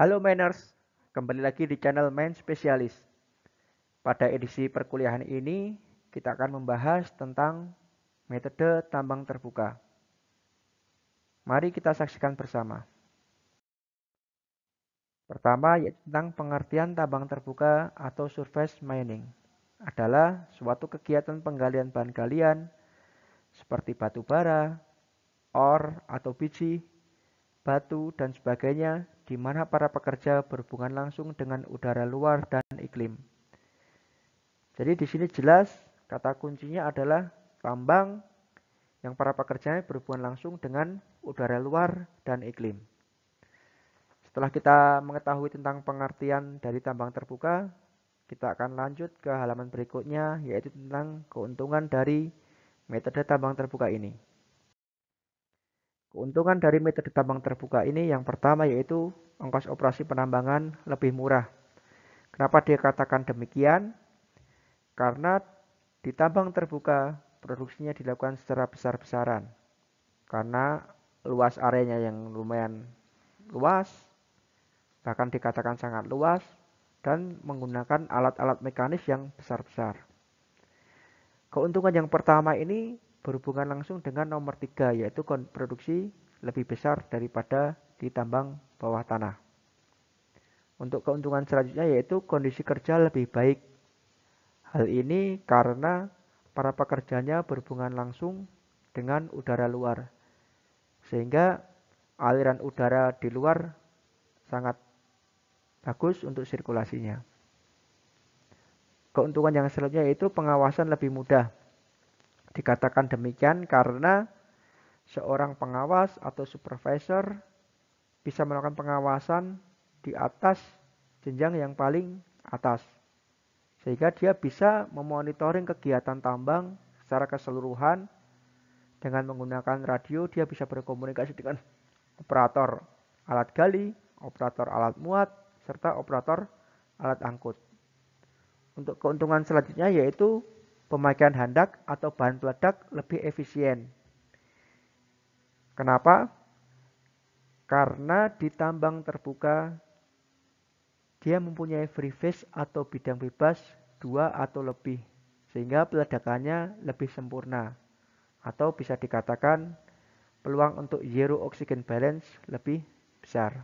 Halo Manners, kembali lagi di channel Main Spesialis. Pada edisi perkuliahan ini, kita akan membahas tentang metode tambang terbuka. Mari kita saksikan bersama. Pertama, yaitu tentang pengertian tambang terbuka atau surface mining. Adalah suatu kegiatan penggalian bahan galian seperti batu bara, or atau biji, batu, dan sebagainya di mana para pekerja berhubungan langsung dengan udara luar dan iklim. Jadi di sini jelas kata kuncinya adalah tambang yang para pekerjanya berhubungan langsung dengan udara luar dan iklim. Setelah kita mengetahui tentang pengertian dari tambang terbuka, kita akan lanjut ke halaman berikutnya yaitu tentang keuntungan dari metode tambang terbuka ini. Keuntungan dari metode tambang terbuka ini yang pertama yaitu ongkos operasi penambangan lebih murah. Kenapa dikatakan demikian? Karena di tambang terbuka produksinya dilakukan secara besar-besaran. Karena luas areanya yang lumayan luas, bahkan dikatakan sangat luas, dan menggunakan alat-alat mekanis yang besar-besar. Keuntungan yang pertama ini berhubungan langsung dengan nomor tiga yaitu produksi lebih besar daripada di tambang bawah tanah. Untuk keuntungan selanjutnya yaitu kondisi kerja lebih baik. Hal ini karena para pekerjanya berhubungan langsung dengan udara luar. Sehingga aliran udara di luar sangat bagus untuk sirkulasinya. Keuntungan yang selanjutnya yaitu pengawasan lebih mudah Dikatakan demikian karena seorang pengawas atau supervisor bisa melakukan pengawasan di atas jenjang yang paling atas. Sehingga dia bisa memonitoring kegiatan tambang secara keseluruhan dengan menggunakan radio dia bisa berkomunikasi dengan operator alat gali, operator alat muat, serta operator alat angkut. Untuk keuntungan selanjutnya yaitu pemakaian handak atau bahan peledak lebih efisien. Kenapa? Karena di tambang terbuka dia mempunyai free face atau bidang bebas dua atau lebih sehingga peledakannya lebih sempurna atau bisa dikatakan peluang untuk zero oxygen balance lebih besar.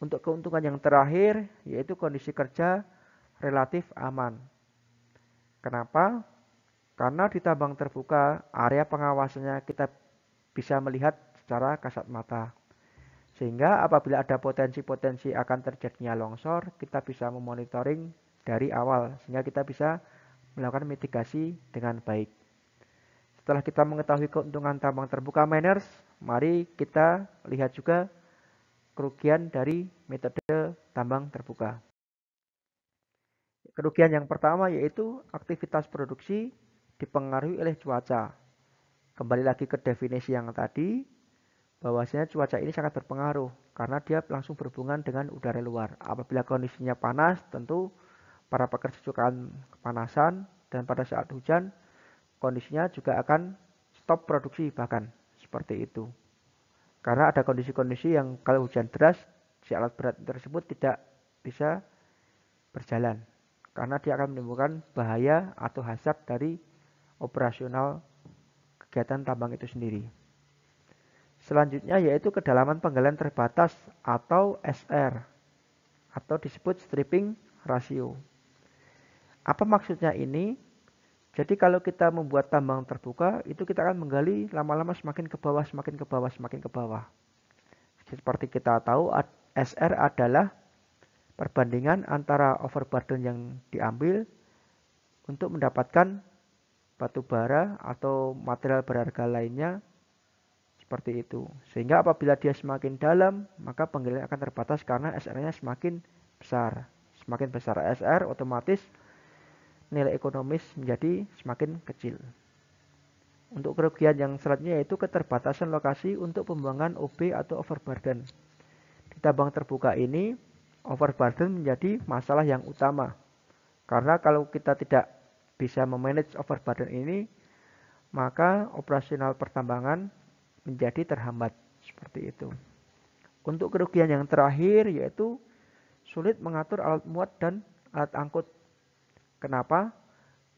Untuk keuntungan yang terakhir yaitu kondisi kerja relatif aman. Kenapa? Karena di tambang terbuka, area pengawasannya kita bisa melihat secara kasat mata. Sehingga apabila ada potensi-potensi akan terjadinya longsor, kita bisa memonitoring dari awal sehingga kita bisa melakukan mitigasi dengan baik. Setelah kita mengetahui keuntungan tambang terbuka miners, mari kita lihat juga kerugian dari metode tambang terbuka. Kerugian yang pertama yaitu aktivitas produksi dipengaruhi oleh cuaca. Kembali lagi ke definisi yang tadi, bahwasanya cuaca ini sangat berpengaruh karena dia langsung berhubungan dengan udara luar. Apabila kondisinya panas, tentu para pekerja juga akan kepanasan dan pada saat hujan kondisinya juga akan stop produksi bahkan seperti itu. Karena ada kondisi-kondisi yang kalau hujan deras si alat berat tersebut tidak bisa berjalan karena dia akan menimbulkan bahaya atau hazard dari operasional kegiatan tambang itu sendiri. Selanjutnya yaitu kedalaman penggalian terbatas atau SR atau disebut stripping ratio. Apa maksudnya ini? Jadi kalau kita membuat tambang terbuka, itu kita akan menggali lama-lama semakin ke bawah, semakin ke bawah, semakin ke bawah. Seperti kita tahu, SR adalah perbandingan antara overburden yang diambil untuk mendapatkan batu bara atau material berharga lainnya seperti itu. Sehingga apabila dia semakin dalam, maka penggilingan akan terbatas karena SR-nya semakin besar. Semakin besar SR, otomatis nilai ekonomis menjadi semakin kecil. Untuk kerugian yang selanjutnya yaitu keterbatasan lokasi untuk pembuangan OB atau overburden. Di tambang terbuka ini, overburden menjadi masalah yang utama. Karena kalau kita tidak bisa memanage overburden ini, maka operasional pertambangan menjadi terhambat seperti itu. Untuk kerugian yang terakhir yaitu sulit mengatur alat muat dan alat angkut. Kenapa?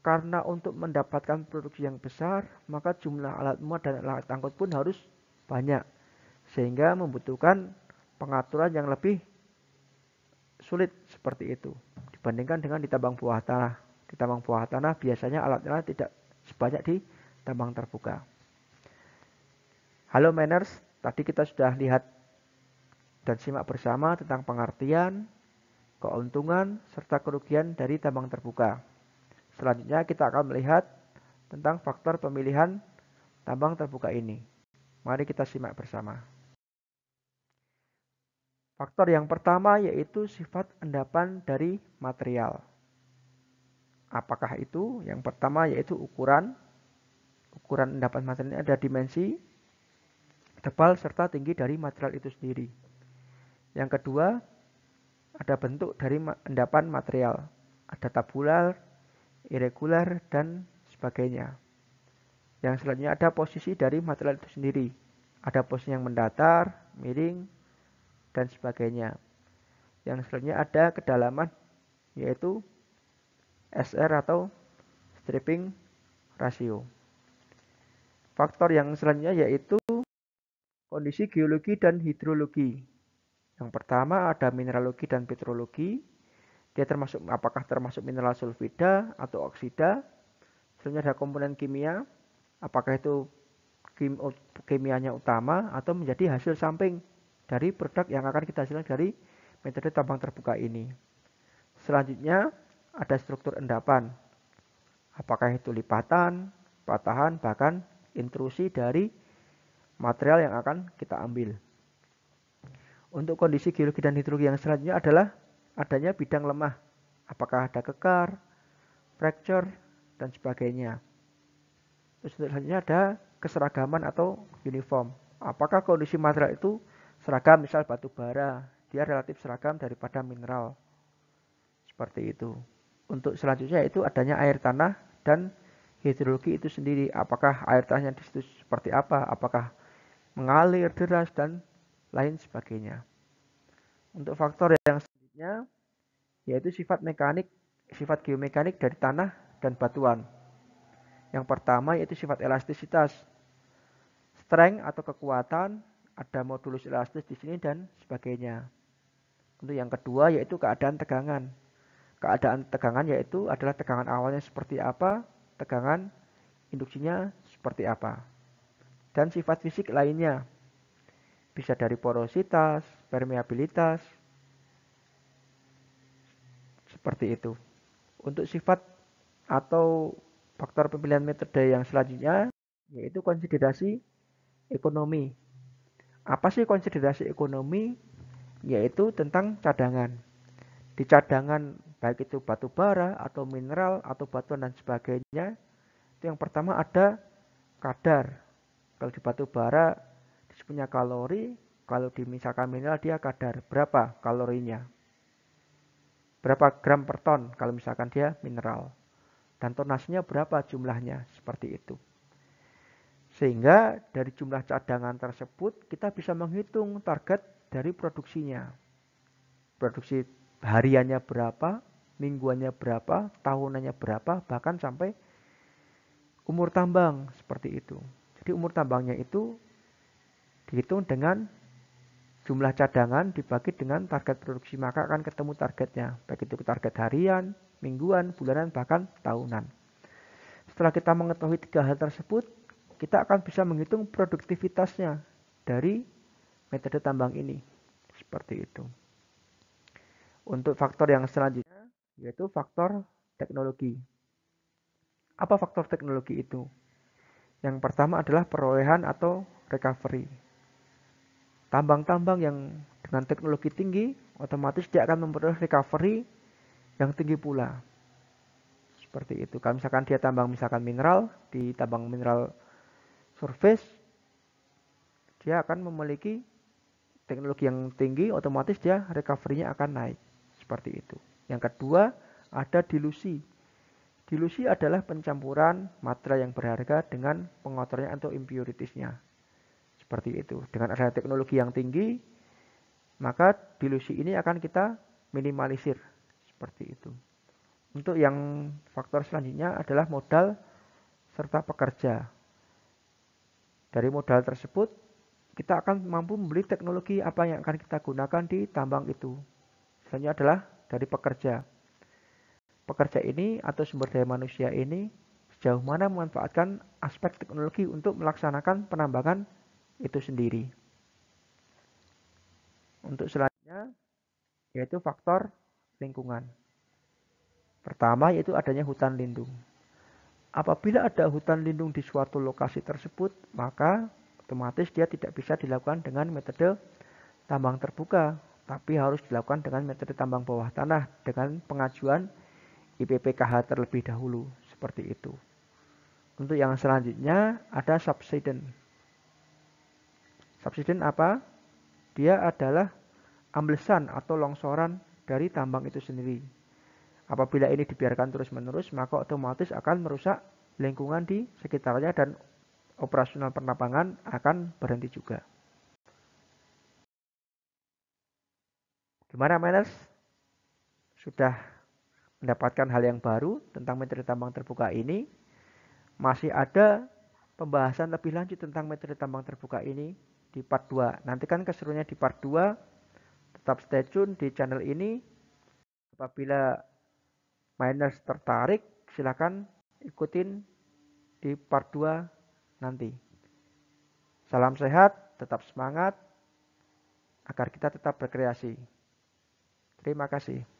Karena untuk mendapatkan produksi yang besar, maka jumlah alat muat dan alat angkut pun harus banyak, sehingga membutuhkan pengaturan yang lebih sulit seperti itu dibandingkan dengan di tambang bawah tanah. Di tambang bawah tanah biasanya alatnya tidak sebanyak di tambang terbuka. Halo Manners, tadi kita sudah lihat dan simak bersama tentang pengertian, keuntungan, serta kerugian dari tambang terbuka. Selanjutnya kita akan melihat tentang faktor pemilihan tambang terbuka ini. Mari kita simak bersama. Faktor yang pertama yaitu sifat endapan dari material. Apakah itu? Yang pertama yaitu ukuran. Ukuran endapan material ada dimensi, tebal serta tinggi dari material itu sendiri. Yang kedua, ada bentuk dari endapan material. Ada tabular, irregular, dan sebagainya. Yang selanjutnya ada posisi dari material itu sendiri. Ada posisi yang mendatar, miring, dan sebagainya. Yang selanjutnya ada kedalaman yaitu SR atau stripping ratio. Faktor yang selanjutnya yaitu kondisi geologi dan hidrologi. Yang pertama ada mineralogi dan petrologi. Dia termasuk apakah termasuk mineral sulfida atau oksida? Selanjutnya ada komponen kimia, apakah itu kimianya utama atau menjadi hasil samping dari produk yang akan kita hasilkan dari metode tambang terbuka ini. Selanjutnya ada struktur endapan. Apakah itu lipatan, patahan, bahkan intrusi dari material yang akan kita ambil. Untuk kondisi geologi dan hidrologi yang selanjutnya adalah adanya bidang lemah. Apakah ada kekar, fracture, dan sebagainya. Terus selanjutnya ada keseragaman atau uniform. Apakah kondisi material itu Seragam misal batu bara, dia relatif seragam daripada mineral. Seperti itu. Untuk selanjutnya itu adanya air tanah dan hidrologi itu sendiri. Apakah air tanahnya di situ seperti apa? Apakah mengalir deras dan lain sebagainya. Untuk faktor yang selanjutnya yaitu sifat mekanik, sifat geomekanik dari tanah dan batuan. Yang pertama yaitu sifat elastisitas. Strength atau kekuatan ada modulus elastis di sini dan sebagainya. Untuk yang kedua yaitu keadaan tegangan. Keadaan tegangan yaitu adalah tegangan awalnya seperti apa, tegangan induksinya seperti apa. Dan sifat fisik lainnya. Bisa dari porositas, permeabilitas, seperti itu. Untuk sifat atau faktor pemilihan metode yang selanjutnya yaitu konsiderasi ekonomi apa sih konsiderasi ekonomi? Yaitu tentang cadangan. Di cadangan baik itu batu bara atau mineral atau batuan dan sebagainya. Itu yang pertama ada kadar. Kalau di batu bara punya kalori, kalau di misalkan mineral dia kadar berapa kalorinya. Berapa gram per ton kalau misalkan dia mineral. Dan tonasnya berapa jumlahnya, seperti itu. Sehingga dari jumlah cadangan tersebut kita bisa menghitung target dari produksinya. Produksi hariannya berapa, mingguannya berapa, tahunannya berapa, bahkan sampai umur tambang seperti itu. Jadi umur tambangnya itu dihitung dengan jumlah cadangan dibagi dengan target produksi maka akan ketemu targetnya baik itu target harian, mingguan, bulanan, bahkan tahunan. Setelah kita mengetahui tiga hal tersebut, kita akan bisa menghitung produktivitasnya dari metode tambang ini. Seperti itu. Untuk faktor yang selanjutnya, yaitu faktor teknologi. Apa faktor teknologi itu? Yang pertama adalah perolehan atau recovery. Tambang-tambang yang dengan teknologi tinggi, otomatis dia akan memperoleh recovery yang tinggi pula. Seperti itu. Kalau misalkan dia tambang misalkan mineral, di tambang mineral Surface, dia akan memiliki teknologi yang tinggi otomatis dia recovery-nya akan naik seperti itu. Yang kedua ada dilusi. Dilusi adalah pencampuran materi yang berharga dengan pengotornya atau impuritiesnya. Seperti itu. Dengan ada teknologi yang tinggi, maka dilusi ini akan kita minimalisir seperti itu. Untuk yang faktor selanjutnya adalah modal serta pekerja. Dari modal tersebut, kita akan mampu membeli teknologi apa yang akan kita gunakan di tambang itu. Selanjutnya adalah dari pekerja. Pekerja ini atau sumber daya manusia ini sejauh mana memanfaatkan aspek teknologi untuk melaksanakan penambangan itu sendiri. Untuk selanjutnya, yaitu faktor lingkungan. Pertama, yaitu adanya hutan lindung. Apabila ada hutan lindung di suatu lokasi tersebut, maka otomatis dia tidak bisa dilakukan dengan metode tambang terbuka, tapi harus dilakukan dengan metode tambang bawah tanah dengan pengajuan IPPKH terlebih dahulu, seperti itu. Untuk yang selanjutnya ada subsiden. Subsiden apa? Dia adalah amblesan atau longsoran dari tambang itu sendiri. Apabila ini dibiarkan terus-menerus, maka otomatis akan merusak lingkungan di sekitarnya dan operasional penerbangan akan berhenti juga. Gimana Miners? Sudah mendapatkan hal yang baru tentang metode tambang terbuka ini? Masih ada pembahasan lebih lanjut tentang metode tambang terbuka ini di part 2. Nantikan keserunya di part 2. Tetap stay tune di channel ini. Apabila miners tertarik, silakan ikutin di part 2 nanti. Salam sehat, tetap semangat, agar kita tetap berkreasi. Terima kasih.